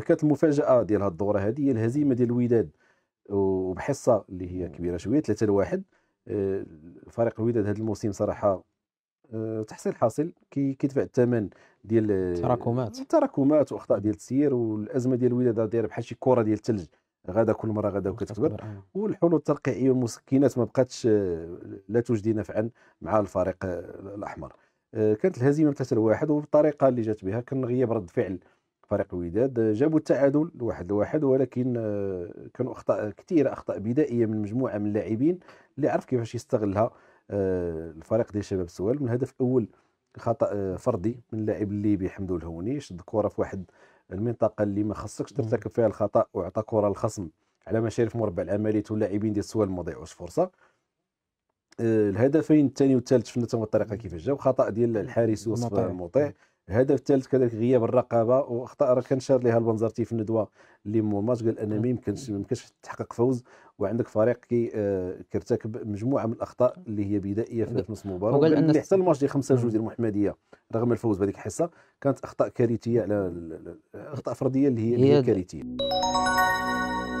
كانت المفاجاه ديال هذه الدوره هذه هي الهزيمه ديال الوداد وبحصه اللي هي كبيره شويه 3 لواحد آه، فريق الوداد هذا الموسم صراحه آه، تحصيل حاصل كيدفع الثمن ديال التراكمات التراكمات واخطاء ديال التسيير والازمه ديال الوداد دايره بحال شي كره ديال الثلج غدا كل مره غدا وكتكبر آه. والحلول الترقيعيه والمسكنات ما بقاتش لا تجدي نفعا مع الفريق الاحمر كانت الهزيمه 3 1 وبالطريقه اللي جات بها كان غياب رد فعل فريق الوداد آه، جابوا التعادل لواحد لواحد ولكن آه، كانوا اخطاء كثيره اخطاء بدائيه من مجموعه من اللاعبين اللي عرف كيفاش يستغلها آه، الفريق ديال شباب من الهدف الاول خطا فردي من اللاعب الليبي حمدو الهوني شد كره في واحد المنطقه اللي ما خصكش ترتكب فيها الخطا وعطى كره للخصم على مشارف مربع العمليه واللاعبين ديال السوال ما ضيعوش فرصه الهدفين الثاني والثالث شفنا تما الطريقه كيفاش جاو خطا ديال الحارس يوسف المطيع الهدف الثالث كذلك غياب الرقابه واخطاء راه كان شار لها البنزرتي في الندوه اللي مو الماتش قال انا نعم. ما يمكنش ما يمكنش تحقق فوز وعندك فريق كي آه، كيرتكب مجموعه من الاخطاء اللي هي بدائيه في نص المباراه وقال ان حتى الماتش ديال 5 2 نعم. ديال المحمديه رغم الفوز بهذيك الحصه كانت اخطاء كارثيه على اخطاء فرديه اللي هي, اللي هي كارثيه